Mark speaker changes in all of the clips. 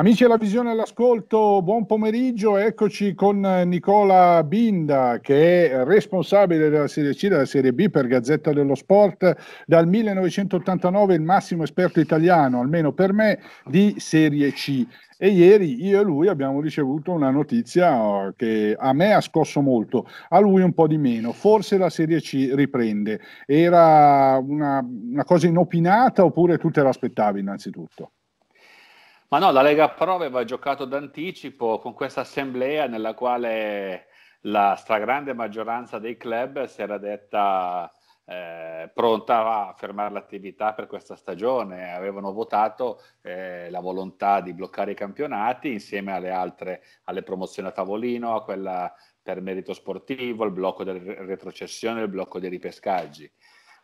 Speaker 1: Amici della visione e all'ascolto, buon pomeriggio, eccoci con eh, Nicola Binda che è responsabile della Serie C, della Serie B per Gazzetta dello Sport, dal 1989 il massimo esperto italiano, almeno per me, di Serie C. E ieri io e lui abbiamo ricevuto una notizia oh, che a me ha scosso molto, a lui un po' di meno. Forse la Serie C riprende. Era una, una cosa inopinata oppure tu te l'aspettavi innanzitutto?
Speaker 2: Ma no, la Lega Pro aveva giocato d'anticipo con questa assemblea nella quale la stragrande maggioranza dei club si era detta eh, pronta a fermare l'attività per questa stagione. Avevano votato eh, la volontà di bloccare i campionati insieme alle altre, alle promozioni a tavolino, a quella per merito sportivo, il blocco della retrocessione, il blocco dei ripescaggi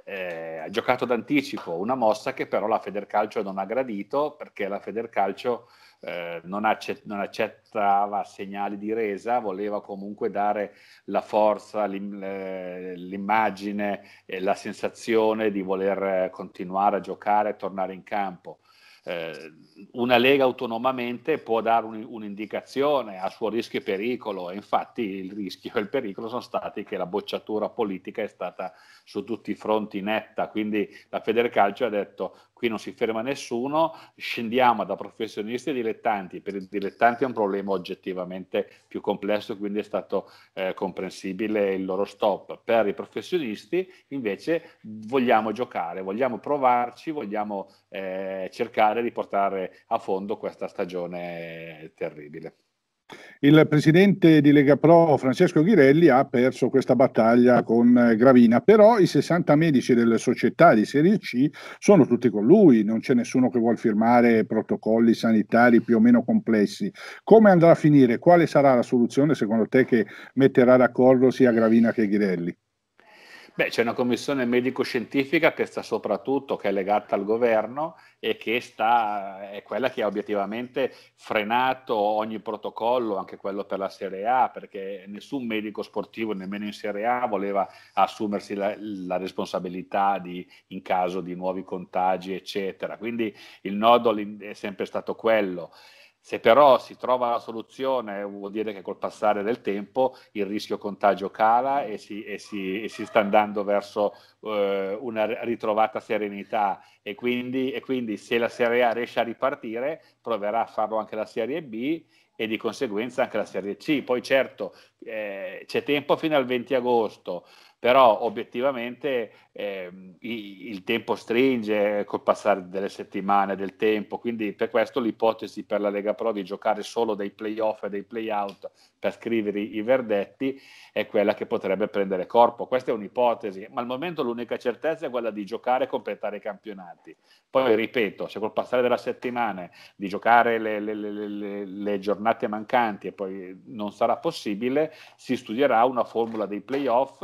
Speaker 2: eh, ha giocato d'anticipo una mossa che però la Federcalcio non ha gradito perché la Federcalcio eh, non, accett- non, accettava segnali di resa, voleva comunque dare la forza, l'im- eh, l'immagine e la sensazione di voler continuare a giocare e tornare in campo eh, una lega autonomamente può dare un, un'indicazione a suo rischio e pericolo e infatti il rischio e il pericolo sono stati che la bocciatura politica è stata su tutti i fronti netta, quindi la Federcalcio ha detto qui non si ferma nessuno, scendiamo da professionisti e dilettanti, per i dilettanti è un problema oggettivamente più complesso, quindi è stato eh, comprensibile il loro stop. Per i professionisti invece vogliamo giocare, vogliamo provarci, vogliamo eh, cercare di portare a fondo questa stagione terribile.
Speaker 1: Il presidente di Lega Pro Francesco Ghirelli ha perso questa battaglia con eh, Gravina, però i 60 medici delle società di Serie C sono tutti con lui, non c'è nessuno che vuole firmare protocolli sanitari più o meno complessi. Come andrà a finire? Quale sarà la soluzione secondo te che metterà d'accordo sia Gravina che Ghirelli?
Speaker 2: Beh, c'è una commissione medico-scientifica che sta soprattutto, che è legata al governo e che sta, è quella che ha obiettivamente frenato ogni protocollo, anche quello per la Serie A, perché nessun medico sportivo, nemmeno in Serie A, voleva assumersi la, la responsabilità di, in caso di nuovi contagi, eccetera. Quindi il nodo è sempre stato quello. Se però si trova la soluzione, vuol dire che col passare del tempo il rischio contagio cala e si, e si, e si sta andando verso eh, una ritrovata serenità e quindi, e quindi, se la Serie A riesce a ripartire proverà a farlo anche la Serie B e di conseguenza anche la Serie C. Poi certo eh, c'è tempo fino al 20 agosto, però obiettivamente eh, il tempo stringe col passare delle settimane, del tempo, quindi per questo l'ipotesi per la Lega Pro di giocare solo dei playoff e dei playout per scrivere i verdetti è quella che potrebbe prendere corpo. Questa è un'ipotesi, ma al momento l'unica certezza è quella di giocare e completare i campionati. Poi ripeto, se col passare della settimana di giocare le, le, le, le giornate mancanti e poi non sarà possibile, si studierà una formula dei playoff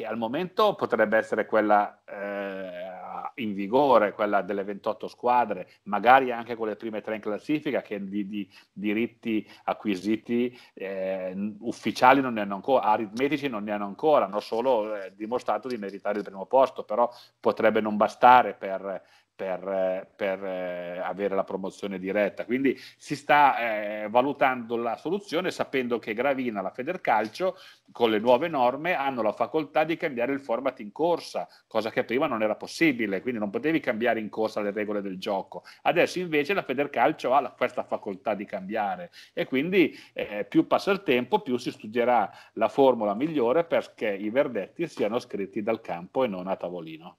Speaker 2: che al momento potrebbe essere quella eh, in vigore, quella delle 28 squadre, magari anche con le prime tre in classifica che di, di diritti acquisiti eh, ufficiali non ne hanno ancora, aritmetici non ne hanno ancora, hanno solo eh, dimostrato di meritare il primo posto, però potrebbe non bastare per, per, per eh, avere la promozione diretta. Quindi si sta eh, valutando la soluzione sapendo che Gravina, la Federcalcio, con le nuove norme hanno la facoltà di cambiare il format in corsa, cosa che prima non era possibile, quindi non potevi cambiare in corsa le regole del gioco. Adesso invece la Federcalcio ha la, questa facoltà di cambiare e quindi eh, più passa il tempo, più si studierà la formula migliore perché i verdetti siano scritti dal campo e non a tavolino.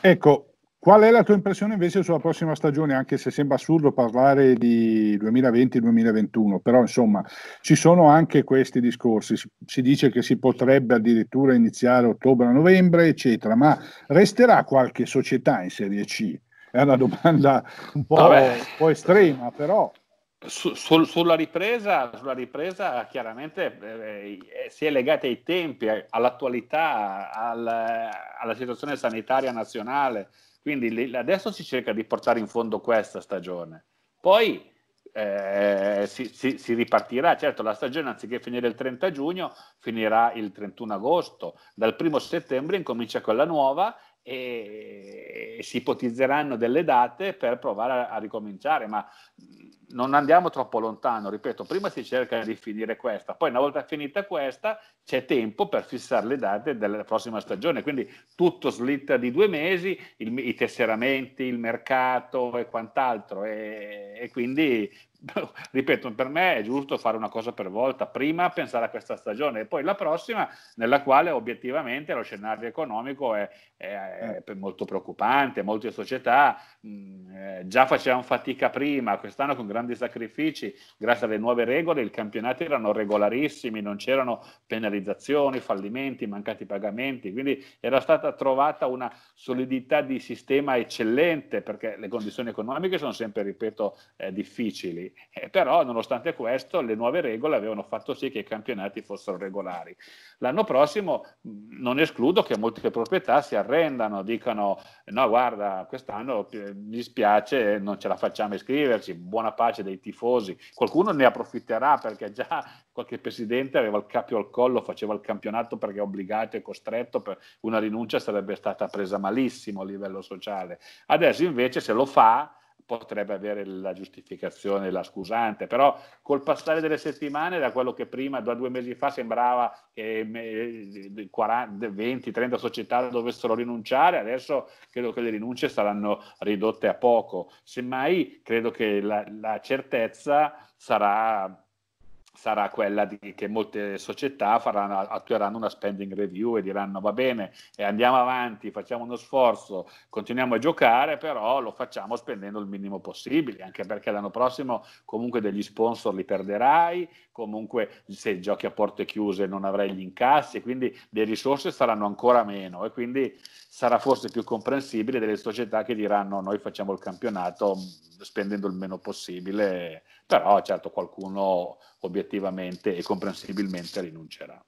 Speaker 1: Ecco, Qual è la tua impressione invece sulla prossima stagione, anche se sembra assurdo parlare di 2020-2021, però insomma ci sono anche questi discorsi, si, dice che si potrebbe addirittura iniziare ottobre-novembre, eccetera, ma resterà qualche società in Serie C? È una domanda un po', un po estrema, però
Speaker 2: su, sul, sulla, ripresa, sulla, ripresa, chiaramente eh, eh si è legati ai tempi, eh, all'attualità, al, alla situazione sanitaria nazionale, quindi adesso si cerca di portare in fondo questa stagione. Poi eh, si, si, si, ripartirà, certo la stagione anziché finire il 30 giugno finirà il 31 agosto, dal primo settembre incomincia quella nuova e, e si ipotizzeranno delle date per provare a, a ricominciare, ma non andiamo troppo lontano, ripeto, prima si cerca di finire questa, poi una volta finita questa c'è tempo per fissare le date della prossima stagione, quindi tutto slitta di due mesi, il, i tesseramenti, il mercato e quant'altro e, e quindi ripeto, per me è giusto fare una cosa per volta, prima pensare a questa stagione e poi la prossima, nella quale obiettivamente lo scenario economico è, è, è molto preoccupante, molte società mh, mm, eh, già facevano fatica prima, quest'anno con grande grandi sacrifici, grazie alle nuove regole i campionati erano regolarissimi, non c'erano penalizzazioni, fallimenti, mancati pagamenti, quindi era stata trovata una solidità di sistema eccellente perché le condizioni economiche sono sempre, ripeto, eh, difficili, eh, però nonostante questo le nuove regole avevano fatto sì che i campionati fossero regolari. L'anno prossimo non escludo che molte proprietà si arrendano, dicano no guarda quest'anno mi eh, dispiace non ce la facciamo iscriverci, buona parte pace dei tifosi. Qualcuno ne approfitterà perché già qualche presidente aveva il capo al collo, faceva il campionato perché è obbligato e costretto, per una rinuncia sarebbe stata presa malissimo a livello sociale. Adesso invece se lo fa potrebbe avere la giustificazione, la scusante, però col passare delle settimane, da quello che prima, da due mesi fa, sembrava che 20-30 eh, società dovessero rinunciare, adesso credo che le rinunce saranno ridotte a poco, semmai credo che la, la certezza sarà sarà quella di, che molte società faranno, attueranno una spending review e diranno va bene, eh, andiamo avanti, facciamo uno sforzo, continuiamo a giocare, però lo facciamo spendendo il minimo possibile, anche perché l'anno prossimo comunque degli sponsor li perderai, comunque se giochi a porte chiuse non avrai gli incassi, quindi le risorse saranno ancora meno e quindi sarà forse più comprensibile delle società che diranno noi facciamo il campionato spendendo il meno possibile però certo qualcuno obiettivamente e comprensibilmente rinuncerà.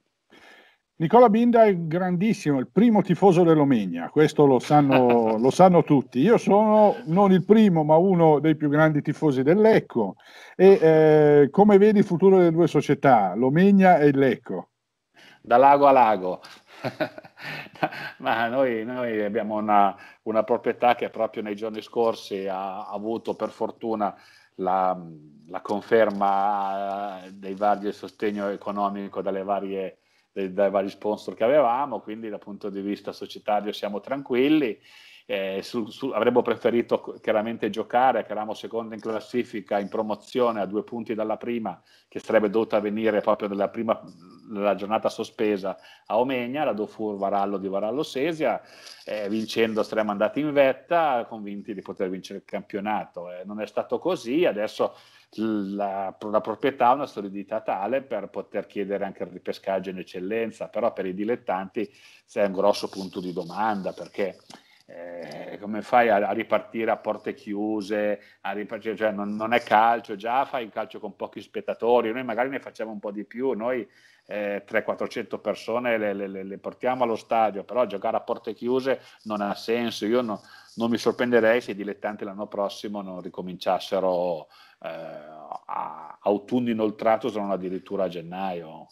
Speaker 1: Nicola Binda è grandissimo, il primo tifoso dell'Omegna, questo lo sanno, lo sanno, tutti. Io sono non il primo, ma uno dei più grandi tifosi dell'Ecco. E eh, come vedi il futuro delle due società, l'Omegna e il Lecco?
Speaker 2: Da lago a lago. Ma noi, noi abbiamo una, una, proprietà che proprio nei giorni scorsi ha, ha avuto per fortuna la, la, conferma eh, dei vari sostegno economico dalle varie dai vari sponsor che avevamo, quindi dal punto di vista societario siamo tranquilli eh, su, su, avremmo preferito chiaramente giocare, che eravamo seconda in classifica in promozione a due punti dalla prima, che sarebbe dovuta venire proprio nella prima nella giornata sospesa a Omegna, la Dofur Varallo di Varallo Sesia, eh, vincendo saremmo andati in vetta, convinti di poter vincere il campionato. Eh, non è stato così, adesso la, la, proprietà ha una solidità tale per poter chiedere anche il ripescaggio in eccellenza, però per i dilettanti è un grosso punto di domanda perché eh, come fai a, a, ripartire a porte chiuse, a ripartire, cioè non, non, è calcio, già fai il calcio con pochi spettatori, noi magari ne facciamo un po' di più, noi eh, 300-400 persone le, le, le, portiamo allo stadio, però giocare a porte chiuse non ha senso, io no, non mi sorprenderei se i dilettanti l'anno prossimo non ricominciassero eh, a autunno inoltrato, se non addirittura a gennaio.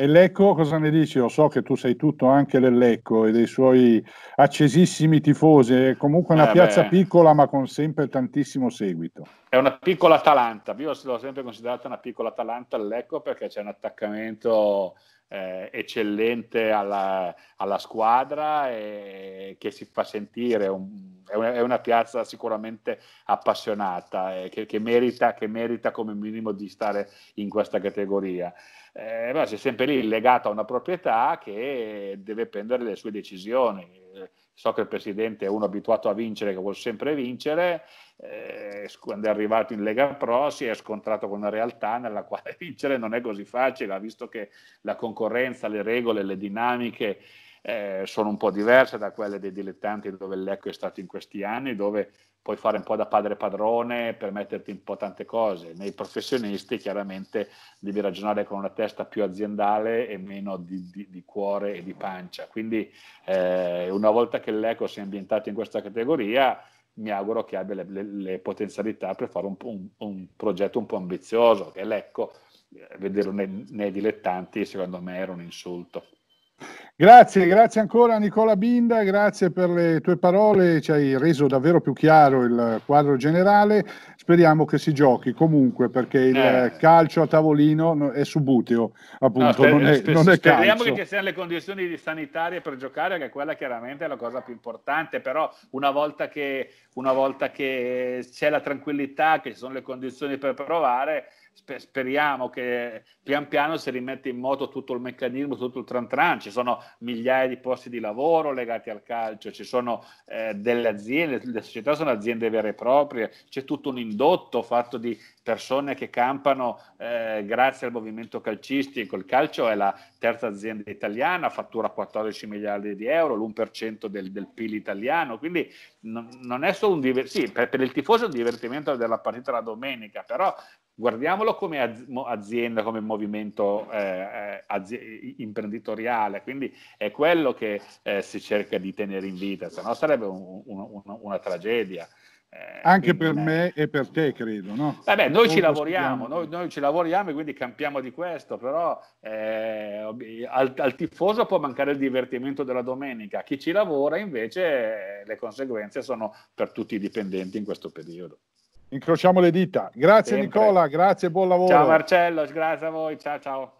Speaker 1: E Lecco cosa ne dici? Lo so che tu sei tutto anche dell'Ecco e dei suoi accesissimi tifosi, è comunque una eh piazza beh. piccola ma con sempre tantissimo seguito.
Speaker 2: È una piccola Atalanta, io l'ho sempre considerata una piccola Atalanta all'Ecco perché c'è un attaccamento eh, eccellente alla, alla, squadra e che si fa sentire un, è una piazza sicuramente appassionata eh, che, che, merita, che, merita, come minimo di stare in questa categoria. Eh, ma sei sempre lì legato a una proprietà che deve prendere le sue decisioni. So che il presidente è uno abituato a vincere, che vuole sempre vincere, eh, quando è arrivato in Lega Pro si è scontrato con una realtà nella quale vincere non è così facile, ha visto che la concorrenza, le regole, le dinamiche eh, sono un po' diverse da quelle dei dilettanti dove l'ECO è stato in questi anni, dove puoi fare un po' da padre padrone, per metterti un po' tante cose. Nei professionisti chiaramente devi ragionare con una testa più aziendale e meno di, di, di cuore e di pancia. Quindi eh, una volta che l'ECO Lecco si è ambientato in questa categoria, mi auguro che abbia le, le, le potenzialità per fare un, un, un, progetto un po' ambizioso, che l'ECO, eh, vederlo nei, nei dilettanti secondo me era un insulto.
Speaker 1: Grazie, grazie ancora Nicola Binda, grazie per le tue parole, ci hai reso davvero più chiaro il quadro generale, speriamo che si giochi comunque perché il eh. calcio a tavolino è subuteo, appunto, no, sper- non, è, sper- non è Speriamo calcio. che ci
Speaker 2: siano le condizioni sanitarie per giocare, che quella chiaramente è la cosa più importante, però una volta che, una volta che c'è la tranquillità, che ci sono le condizioni per provare, speriamo che pian piano si rimette in moto tutto il meccanismo, tutto il tran tran. ci sono migliaia di posti di lavoro legati al calcio, ci sono eh, delle aziende, le società sono aziende vere e proprie, c'è tutto un indotto fatto di persone che campano eh, grazie al movimento calcistico, il calcio è la terza azienda italiana, fattura 14 miliardi di euro, l'1% del, del PIL italiano, quindi non, non è solo un divertimento, sì, per, per il tifoso è un divertimento della partita la domenica, però guardiamolo come azienda, come movimento eh, eh azi- imprenditoriale, quindi è quello che eh, si cerca di tenere in vita, se no sarebbe un, un, un, una tragedia. Eh, Anche per
Speaker 1: è... me e per te, credo.
Speaker 2: No? Vabbè, eh noi Molto ci lavoriamo, noi, noi, ci lavoriamo e quindi campiamo di questo, però eh, al, al, tifoso può mancare il divertimento della domenica, chi ci lavora invece eh, le conseguenze sono per tutti i dipendenti in questo periodo.
Speaker 1: Incrociamo le dita. Grazie Sempre. Nicola, grazie, buon lavoro. Ciao
Speaker 2: Marcello, grazie a voi, ciao ciao.